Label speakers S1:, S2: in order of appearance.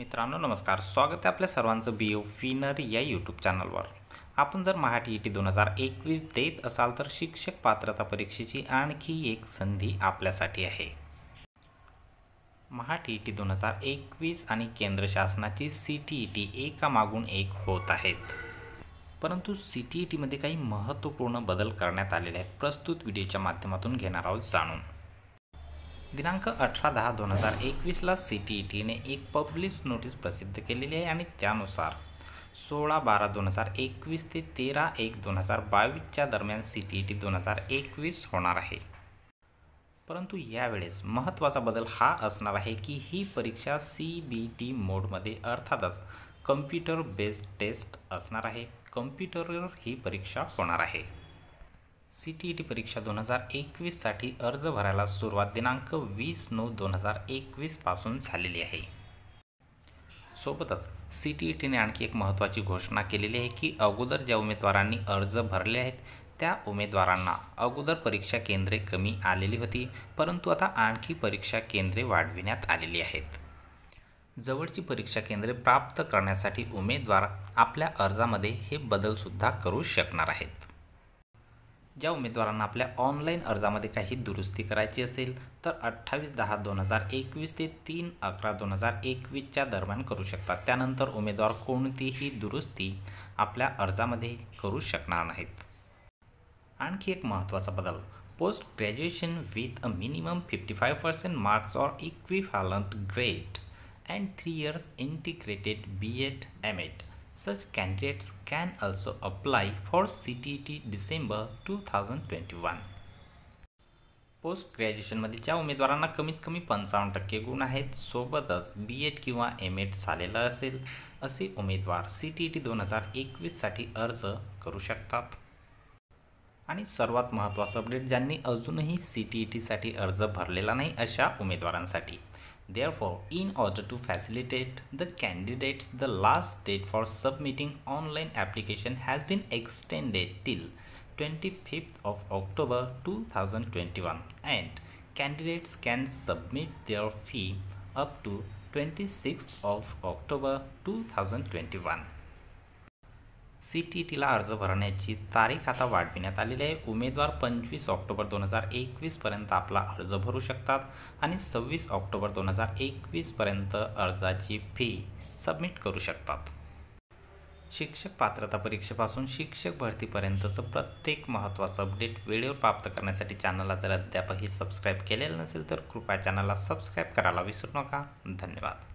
S1: मित्रांनो नमस्कार स्वागत आहे आपल्या सर्वांचं बी ओ फिनर या यूट्यूब चॅनलवर आपण जर महाटी ई e टी दोन हजार एकवीस देत असाल तर शिक्षक पात्रता परीक्षेची आणखी एक संधी आपल्यासाठी आहे महाटी ई e टी दोन हजार एकवीस आणि केंद्र शासनाची सी टी ई टी एकामागून एक होत आहेत परंतु सी टी ई e टीमध्ये काही महत्त्वपूर्ण बदल करण्यात आलेले आहेत प्रस्तुत व्हिडिओच्या माध्यमातून घेणार आहोत जाणून दिनांक अठरा दहा दोन हजार एकवीसला सी टी ई टीने एक पब्लिश नोटीस प्रसिद्ध केलेली आहे आणि त्यानुसार सोळा बारा दोन हजार एकवीस ते तेरा एक दोन हजार बावीसच्या दरम्यान सी टी ई टी दोन हजार एकवीस होणार आहे परंतु यावेळेस महत्त्वाचा बदल हा असणार आहे की ही परीक्षा सी बी टी मोडमध्ये अर्थातच कम्प्युटर बेस्ड टेस्ट असणार आहे कम्प्युटरवर ही परीक्षा होणार आहे सी टी ई टी परीक्षा दोन हजार एकवीससाठी अर्ज भरायला सुरुवात दिनांक वीस नऊ दोन हजार एकवीसपासून झालेली आहे सोबतच सी टी ई टीने आणखी एक महत्त्वाची घोषणा केलेली आहे की अगोदर ज्या उमेदवारांनी अर्ज भरले आहेत त्या उमेदवारांना अगोदर परीक्षा केंद्रे कमी आलेली होती परंतु आता आणखी परीक्षा केंद्रे वाढविण्यात आलेली आहेत जवळची परीक्षा केंद्रे प्राप्त करण्यासाठी उमेदवार आपल्या अर्जामध्ये हे बदलसुद्धा करू शकणार आहेत ज्या उमेदवारांना आपल्या ऑनलाईन अर्जामध्ये काही दुरुस्ती करायची असेल तर अठ्ठावीस दहा दोन हजार एकवीस ते तीन अकरा दोन हजार एकवीसच्या दरम्यान करू शकतात त्यानंतर उमेदवार कोणतीही दुरुस्ती आपल्या अर्जामध्ये करू शकणार नाहीत आणखी एक महत्त्वाचा बदल post graduation with a minimum fifty five percent marks or equivalent grade and three years integrated B Ed M Ed Such candidates can also apply for CTT December 2021. Post ग्रॅज्युएशनमध्ये ज्या उमेदवारांना कमीत कमी पंचावन्न टक्के गुण आहेत सोबतच बी एड किंवा एम एड झालेला असेल असे उमेदवार सी टी ई टी दोन हजार एकवीससाठी अर्ज करू शकतात आणि सर्वात महत्त्वाचं अपडेट ज्यांनी अजूनही सी टी ई टीसाठी अर्ज भरलेला नाही अशा उमेदवारांसाठी Therefore, in order to facilitate the candidates, the last date for submitting online application has been extended till 25th of October 2021 and candidates can submit their fee up to 26th of October 2021. C T टीला अर्ज भरण्याची तारीख आता वाढविण्यात आलेली आहे उमेदवार पंचवीस ऑक्टोबर दोन हजार एकवीसपर्यंत आपला अर्ज भरू शकतात आणि सव्वीस ऑक्टोबर दोन हजार एकवीसपर्यंत अर्जाची फी सबमिट करू शकतात शिक्षक पात्रता परीक्षेपासून शिक्षक भरतीपर्यंतचं प्रत्येक महत्त्वाचं अपडेट वेळेवर प्राप्त करण्यासाठी चॅनलला जर अद्यापही सबस्क्राईब केलेलं नसेल तर कृपया चॅनलला सबस्क्राईब करायला विसरू नका धन्यवाद